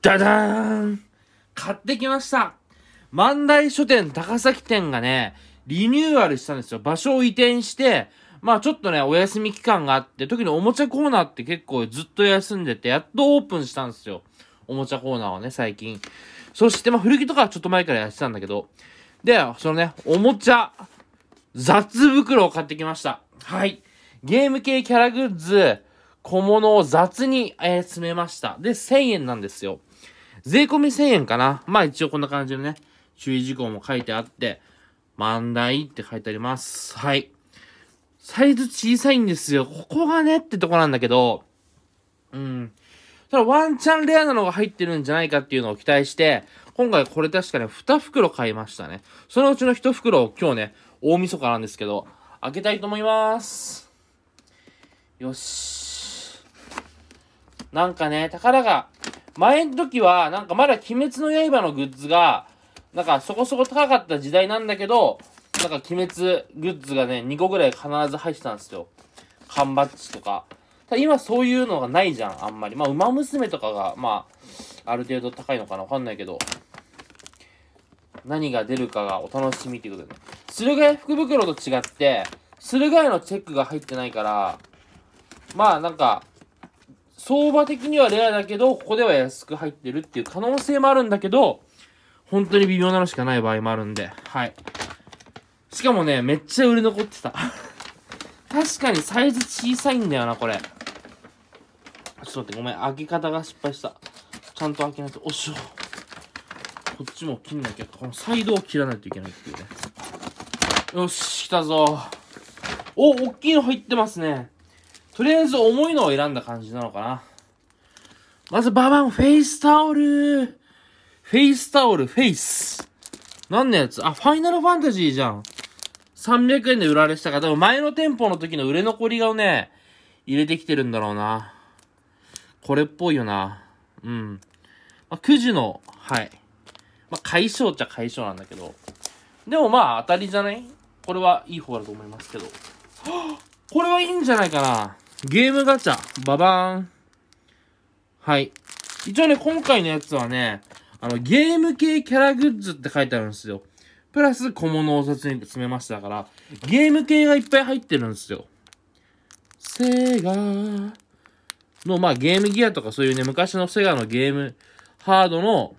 ダダーン買ってきました万代書店高崎店がね、リニューアルしたんですよ。場所を移転して、まあちょっとね、お休み期間があって、特におもちゃコーナーって結構ずっと休んでて、やっとオープンしたんですよ。おもちゃコーナーはね、最近。そして、まあ古着とかはちょっと前からやってたんだけど、で、そのね、おもちゃ、雑袋を買ってきました。はい。ゲーム系キャラグッズ、小物を雑に、えー、詰めました。で、1000円なんですよ。税込み1000円かな。まあ一応こんな感じのね、注意事項も書いてあって、万代って書いてあります。はい。サイズ小さいんですよ。ここがねってとこなんだけど、うん。ただワンチャンレアなのが入ってるんじゃないかっていうのを期待して、今回これ確かね、2袋買いましたね。そのうちの1袋を今日ね、大晦日なんですけど、開けたいと思います。よし。なんかね、宝が前の時は、なんかまだ鬼滅の刃のグッズが、なんかそこそこ高かった時代なんだけど、なんか鬼滅グッズがね、2個ぐらい必ず入ってたんですよ。缶バッジとか。ただ今そういうのがないじゃん、あんまり。まあ、馬娘とかが、まあ、ある程度高いのかなわかんないけど。何が出るかがお楽しみっていうことでね。駿河屋福袋と違って、駿河屋のチェックが入ってないから、まあなんか、相場的にはレアだけど、ここでは安く入ってるっていう可能性もあるんだけど、本当に微妙なのしかない場合もあるんで、はい。しかもね、めっちゃ売れ残ってた。確かにサイズ小さいんだよな、これ。ちょっと待って、ごめん。開け方が失敗した。ちゃんと開けないと。おっしょ。こっちも切んなきゃ。このサイドを切らないといけないっていうね。よし、来たぞ。お、おっきいの入ってますね。とりあえず重いのを選んだ感じなのかな。まず、ババン、フェイスタオル。フェイスタオル、フェイス。何のやつあ、ファイナルファンタジーじゃん。300円で売られてたから、多分前の店舗の時の売れ残りをね、入れてきてるんだろうな。これっぽいよな。うん。まあ、くじの、はい。まあ、解消っちゃ解消なんだけど。でもまあ、当たりじゃないこれはいい方だと思いますけど。これはいいんじゃないかな。ゲームガチャ、ババーン。はい。一応ね、今回のやつはね、あの、ゲーム系キャラグッズって書いてあるんですよ。プラス小物を札に詰めましたから、ゲーム系がいっぱい入ってるんですよ。セガーの、まあゲームギアとかそういうね、昔のセガのゲームハードの、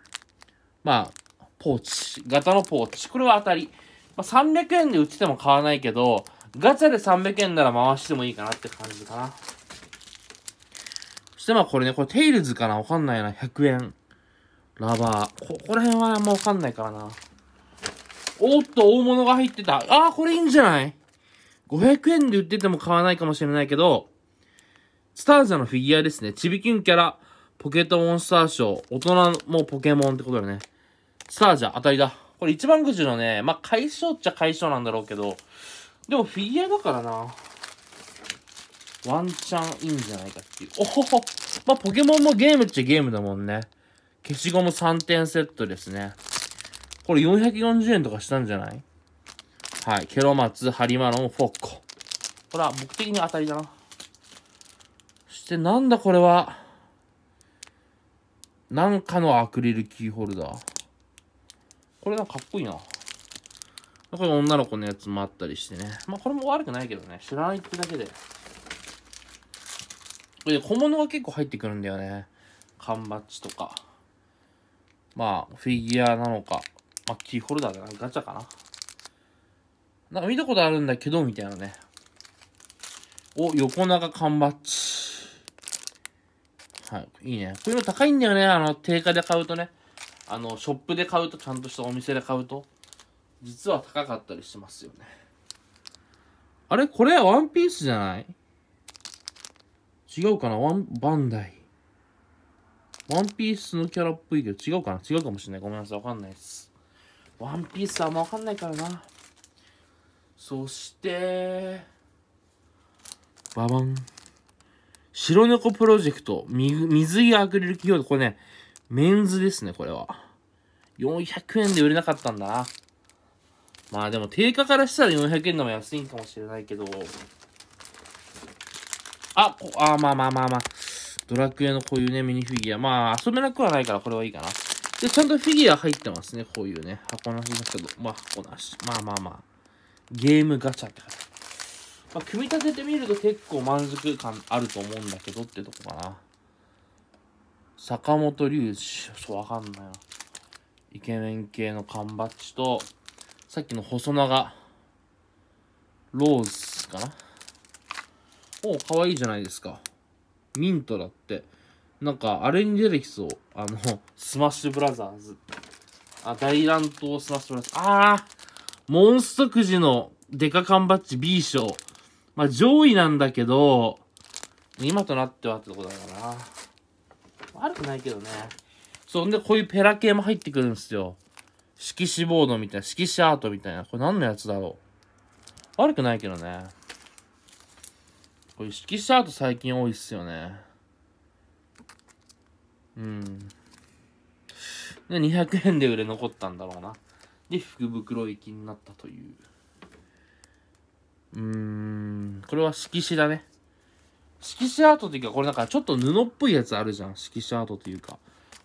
まあ、ポーチ、型のポーチ。これは当たり。まあ、300円で売ってても買わないけど、ガチャで300円なら回してもいいかなって感じかな。そしてまあこれね、これテイルズかなわかんないな。100円。ラバー。ここら辺はあんまわかんないからな。おっと、大物が入ってた。ああ、これいいんじゃない ?500 円で売ってても買わないかもしれないけど、スターザのフィギュアですね。ちびきゅんキャラ、ポケットモンスターショー、大人もポケモンってことだね。スタージャ、当たりだ。これ一番くじのね、まあ、解消っちゃ解消なんだろうけど、でもフィギュアだからな。ワンチャンいいんじゃないかっていう。おほほまあ、ポケモンもゲームっちゃゲームだもんね。消しゴム3点セットですね。これ440円とかしたんじゃないはい。ケロマツ、ハリマロン、フォッコ。ほら、僕的に当たりだな。そして、なんだこれは。なんかのアクリルキーホルダー。これなんかかっこいいな。これ女の子のやつもあったりしてね。まあこれも悪くないけどね。知らないってだけで。で、小物が結構入ってくるんだよね。缶バッジとか。まあ、フィギュアなのか。まあ、キーホルダーだな。ガチャかな。なんか見たことあるんだけど、みたいなね。お、横長缶バッジ。はい、いいね。こういうの高いんだよね。あの、定価で買うとね。あの、ショップで買うと、ちゃんとしたお店で買うと。実は高かったりしますよねあれこれワンピースじゃない違うかなワンバンダイワンピースのキャラっぽいけど違うかな違うかもしれないごめんなさいわかんないですワンピースあんまわかんないからなそしてババン白猫プロジェクト水着アクリル企業これねメンズですねこれは400円で売れなかったんだなまあでも定価からしたら400円でも安いんかもしれないけど。あ、こあ、まあまあまあまあ。ドラクエのこういうね、ミニフィギュア。まあ、遊べなくはないから、これはいいかな。で、ちゃんとフィギュア入ってますね。こういうね。箱なしだけど。まあ、箱なし。まあまあまあ。ゲームガチャって感じ。まあ、組み立ててみると結構満足感あると思うんだけどってとこかな。坂本龍二。そう、わかんないな。イケメン系の缶バッジと、さっきの細長、ローズかなお、かわいいじゃないですか。ミントだって。なんか、あれに出てきそう。あの、スマッシュブラザーズ。あ、大乱闘スマッシュブラザーズ。あーモンストくじのデカ缶バッジ B 賞。まあ、上位なんだけど、今となってはってとこだからな。悪くないけどね。そんで、こういうペラ系も入ってくるんですよ。色紙ボードみたいな、色紙アートみたいな。これ何のやつだろう。悪くないけどね。こういう色紙アート最近多いっすよね。うん。で、200円で売れ残ったんだろうな。で、福袋行きになったという。うーん、これは色紙だね。色紙アートっていうか、これなんかちょっと布っぽいやつあるじゃん。色紙アートというか。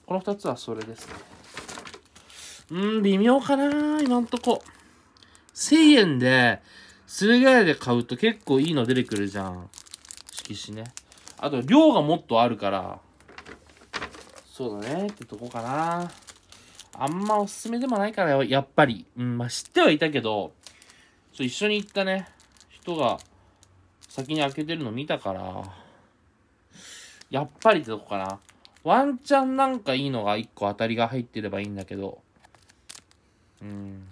この二つはそれですね。うん、微妙かな今んとこ。1000円で、すれらいで買うと結構いいの出てくるじゃん。色紙ね。あと、量がもっとあるから、そうだねってとこかな。あんまおすすめでもないからやっぱり。うん、まあ、知ってはいたけど、そう一緒に行ったね、人が先に開けてるの見たから、やっぱりってとこかな。ワンチャンなんかいいのが1個当たりが入ってればいいんだけど、うん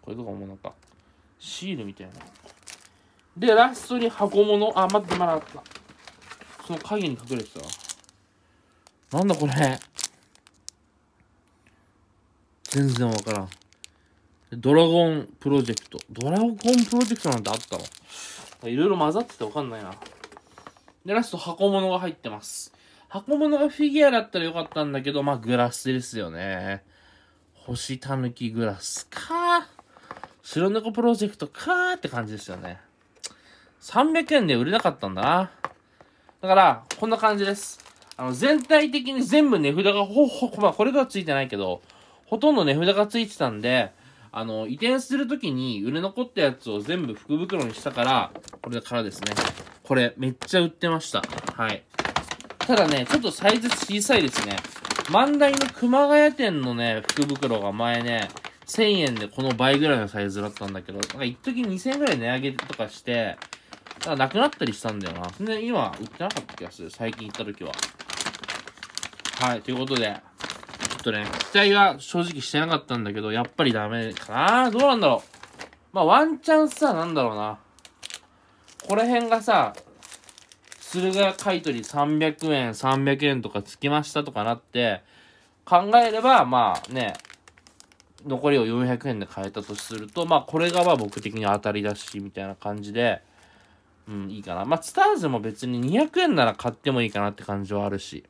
これとかもなんかシールみたいなでラストに箱物あ待ってまだあったその影に隠れてたなんだこれ全然わからんドラゴンプロジェクトドラゴンプロジェクトなんてあったのいろいろ混ざっててわかんないなでラスト箱物が入ってます箱物がフィギュアだったらよかったんだけどまあグラスですよね星たぬきグラスか白猫プロジェクトかーって感じですよね。300円で売れなかったんだな。だから、こんな感じです。あの、全体的に全部値札が、ほ、ほ、まあ、これがついてないけど、ほとんど値札がついてたんで、あの、移転するときに売れ残ったやつを全部福袋にしたから、これからですね。これ、めっちゃ売ってました。はい。ただね、ちょっとサイズ小さいですね。万代の熊谷店のね、福袋が前ね、1000円でこの倍ぐらいのサイズだったんだけど、なんか一時2000円ぐらい値上げとかして、だからなくなったりしたんだよな。で、今売ってなかった気がする。最近行った時は。はい、ということで、ちょっとね、期待は正直してなかったんだけど、やっぱりダメかなどうなんだろう。まあ、ワンチャンさ、なんだろうな。ここら辺がさ、鶴ヶ買取300円、300円とかつきましたとかなって、考えれば、まあね、残りを400円で買えたとすると、まあこれがまあ僕的に当たりだし、みたいな感じで、うん、いいかな。まあ、ツターズも別に200円なら買ってもいいかなって感じはあるし。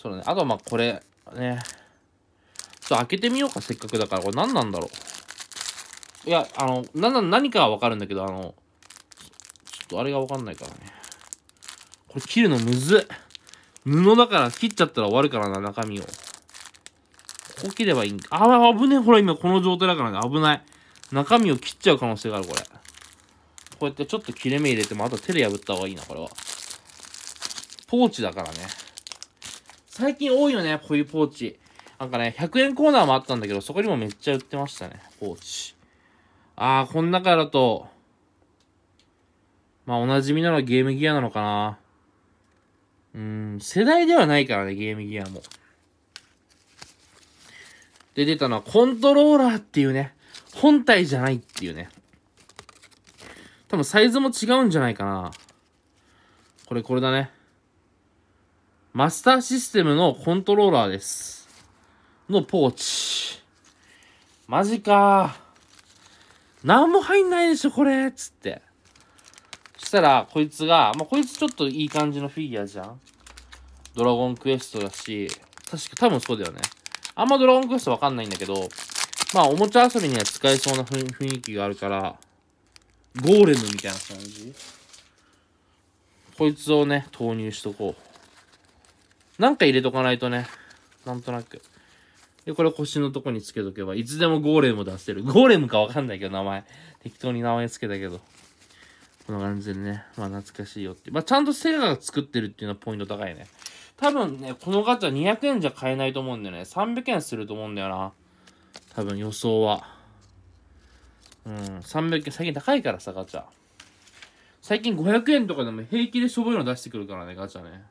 そうね。あとまあこれ、ね。ちょっと開けてみようか、せっかくだから。これ何なんだろう。いや、あの、な、何かはわかるんだけど、あの、っとあれがわかんないからね。これ切るのむずい。布だから切っちゃったら終わるからな、中身を。ここ切ればいいんあ、危ねえ。ほら、今この状態だからね、危ない。中身を切っちゃう可能性がある、これ。こうやってちょっと切れ目入れても、あと手で破った方がいいな、これは。ポーチだからね。最近多いよね、こういうポーチ。なんかね、100円コーナーもあったんだけど、そこにもめっちゃ売ってましたね、ポーチ。ああこの中だと、まあ、おなじみならゲームギアなのかな。うん、世代ではないからね、ゲームギアも。で、出たのはコントローラーっていうね、本体じゃないっていうね。多分サイズも違うんじゃないかな。これ、これだね。マスターシステムのコントローラーです。のポーチ。マジかー。なんも入んないでしょ、これつって。たら、こいつが、まあ、こいつちょっといい感じのフィギュアじゃんドラゴンクエストだし、確か多分そうだよね。あんまドラゴンクエストわかんないんだけど、まあ、おもちゃ遊びには使えそうな雰囲気があるから、ゴーレムみたいな感じこいつをね、投入しとこう。なんか入れとかないとね、なんとなく。で、これ腰のとこにつけとけば、いつでもゴーレム出せる。ゴーレムかわかんないけど、名前。適当に名前つけたけど。こんな感じでね、まあ懐かしいよって。まあちゃんとセガが作ってるっていうのはポイント高いね。多分ね、このガチャ200円じゃ買えないと思うんだよね。300円すると思うんだよな。多分予想は。うん、300円、最近高いからさ、ガチャ。最近500円とかでも平気でしょぼいの出してくるからね、ガチャね。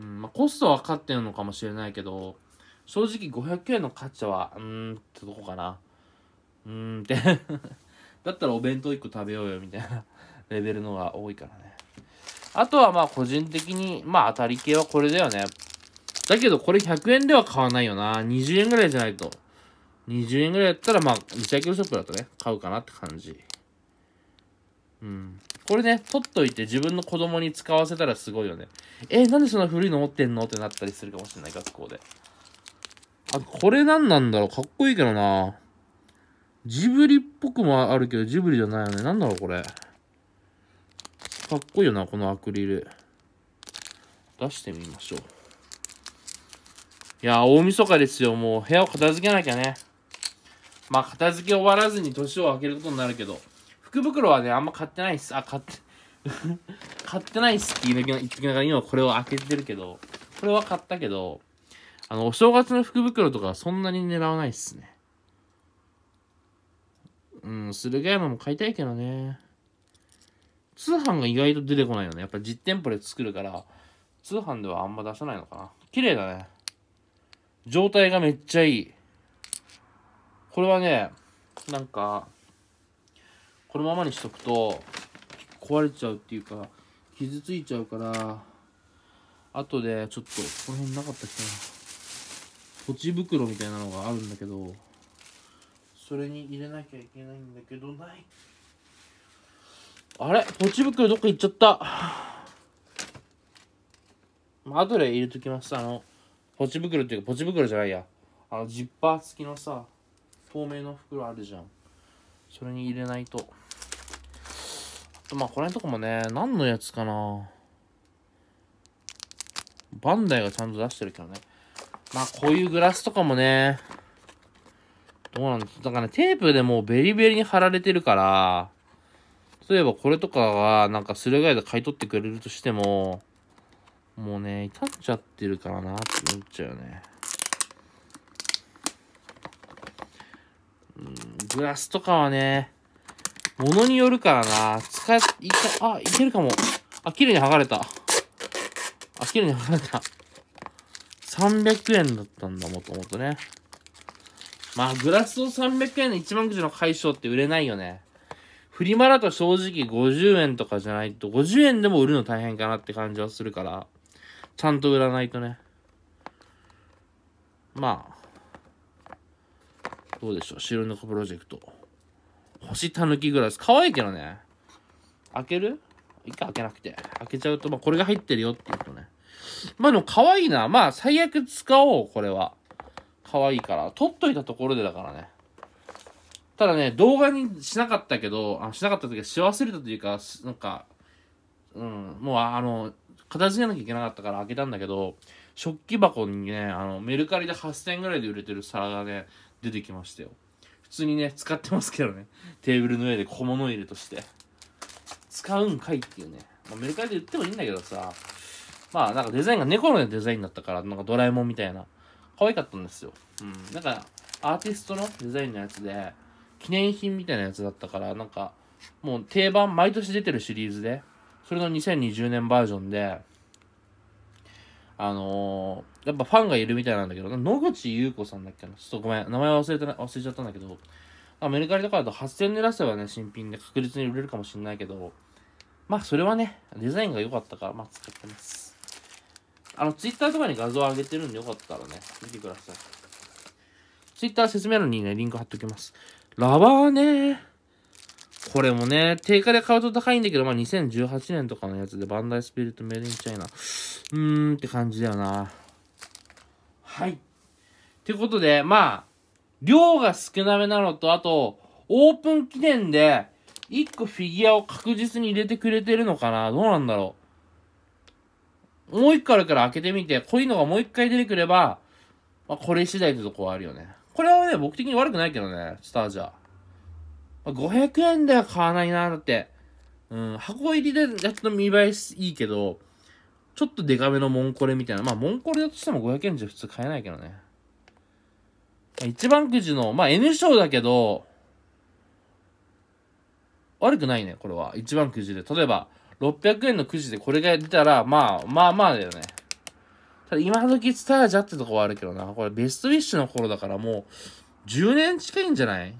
うん、まあコストは分かってるのかもしれないけど、正直500円のガチャは、うーんってとこかな。うーんってだったらお弁当1個食べようよみたいな レベルのが多いからね。あとはまあ個人的に、まあ当たり系はこれだよね。だけどこれ100円では買わないよな。20円ぐらいじゃないと。20円ぐらいだったらまあリサイクルショップだとね、買うかなって感じ。うん。これね、取っといて自分の子供に使わせたらすごいよね。え、なんでそんな古いの持ってんのってなったりするかもしれない、学校で。あ、これ何なんだろうかっこいいけどなジブリっぽくもあるけど、ジブリじゃないよね。なんだろう、これ。かっこいいよな、このアクリル。出してみましょう。いや大晦日ですよ。もう部屋を片付けなきゃね。まあ、片付け終わらずに年を明けることになるけど、福袋はね、あんま買ってないっす。あ、買って、買ってないっすって言いながら、今これを開けてるけど、これは買ったけど、あの、お正月の福袋とかそんなに狙わないっすね。うん、駿河山も買いたいけどね。通販が意外と出てこないよね。やっぱ実店舗で作るから、通販ではあんま出さないのかな。綺麗だね。状態がめっちゃいい。これはね、なんか、このままにしとくと、壊れちゃうっていうか、傷ついちゃうから、後でちょっと、この辺なかったっけな。ポチ袋みたいなのがあるんだけど、それに入れなきゃいけないんだけどないあれポチ袋どっか行っちゃったまあ後で入れときますあのポチ袋っていうかポチ袋じゃないやあのジッパー付きのさ透明の袋あるじゃんそれに入れないとあとまあこれのとこもね何のやつかなバンダイがちゃんと出してるけどねまあこういうグラスとかもねどうなんですだからね、テープでもうベリベリに貼られてるから、例えばこれとかが、なんかすぐらいで買い取ってくれるとしても、もうね、傷っちゃってるからなって思っちゃうよね。うん、グラスとかはね、ものによるからな。使え、いた、あ、いけるかも。あ、綺麗に剥がれた。あ、綺麗に剥がれた。300円だったんだ、もともとね。まあ、グラスを300円で一万くじの解消って売れないよね。フリマだと正直50円とかじゃないと、50円でも売るの大変かなって感じはするから、ちゃんと売らないとね。まあ、どうでしょう。白猫プロジェクト。星たぬきグラス。可愛いけどね。開ける一回開けなくて。開けちゃうと、まあこれが入ってるよって言うとね。まあでも可愛いな。まあ最悪使おう、これは。可愛いから。撮っといたところでだからね。ただね、動画にしなかったけど、あしなかった時はし忘れたというか、なんか、うん、もうあの、片付けなきゃいけなかったから開けたんだけど、食器箱にね、あの、メルカリで8000円ぐらいで売れてる皿がね、出てきましたよ。普通にね、使ってますけどね。テーブルの上で小物入れとして。使うんかいっていうね。まあ、メルカリで売ってもいいんだけどさ、まあなんかデザインが猫のデザインだったから、なんかドラえもんみたいな。可愛かったんですよ。うん。なんか、アーティストのデザインのやつで、記念品みたいなやつだったから、なんか、もう定番、毎年出てるシリーズで、それの2020年バージョンで、あのー、やっぱファンがいるみたいなんだけど、野口優子さんだっけなちょっとごめん、名前忘れてな忘れちゃったんだけど、あメルカリとかだと8000円で出せばね、新品で確実に売れるかもしれないけど、まあそれはね、デザインが良かったから、まあ使ってます。あの、ツイッターとかに画像上げてるんでよかったらね、見てください。ツイッター説明欄にね、リンク貼っておきます。ラバーねこれもね、定価で買うと高いんだけど、まあ、2018年とかのやつで、バンダイスピリットメイドインチャイナ。うーんって感じだよな。はい。ていうことで、まあ、量が少なめなのと、あと、オープン記念で、1個フィギュアを確実に入れてくれてるのかなどうなんだろうもう一個あるから開けてみて、こういうのがもう一回出てくれば、まあ、これ次第ってとこはあるよね。これはね、僕的に悪くないけどね、スタージャー。500円では買わないな、だって。うん、箱入りでやつの見栄えいいけど、ちょっとデカめのモンコレみたいな。まあ、モンコレだとしても500円じゃ普通買えないけどね。一番くじの、まあ、N 賞だけど、悪くないね、これは。一番くじで。例えば、600円のくじでこれが出たら、まあ、まあまあだよね。ただ今時スタジじゃってとこはあるけどな。これベストウィッシュの頃だからもう10年近いんじゃない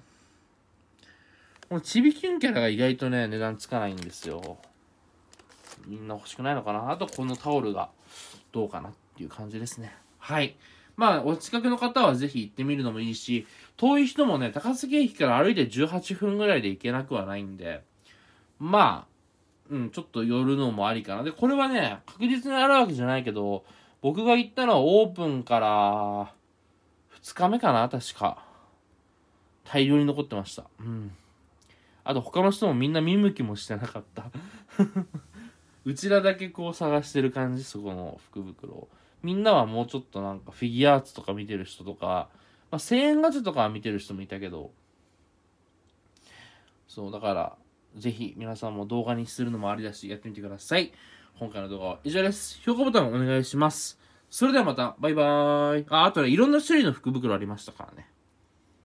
このちびきゅんキャラが意外とね、値段つかないんですよ。みんな欲しくないのかなあとこのタオルがどうかなっていう感じですね。はい。まあ、お近くの方はぜひ行ってみるのもいいし、遠い人もね、高崎駅から歩いて18分ぐらいで行けなくはないんで、まあ、うん、ちょっと寄るのもありかな。で、これはね、確実にあるわけじゃないけど、僕が行ったのはオープンから2日目かな、確か。大量に残ってました。うん。あと他の人もみんな見向きもしてなかった。うちらだけこう探してる感じ、そこの福袋みんなはもうちょっとなんかフィギュアーツとか見てる人とか、まあ、千円ガチャとか見てる人もいたけど、そう、だから、ぜひ皆さんも動画にするのもありだし、やってみてください。今回の動画は以上です。評価ボタンお願いします。それではまた、バイバーイ。あ、あとね、いろんな種類の福袋ありましたからね。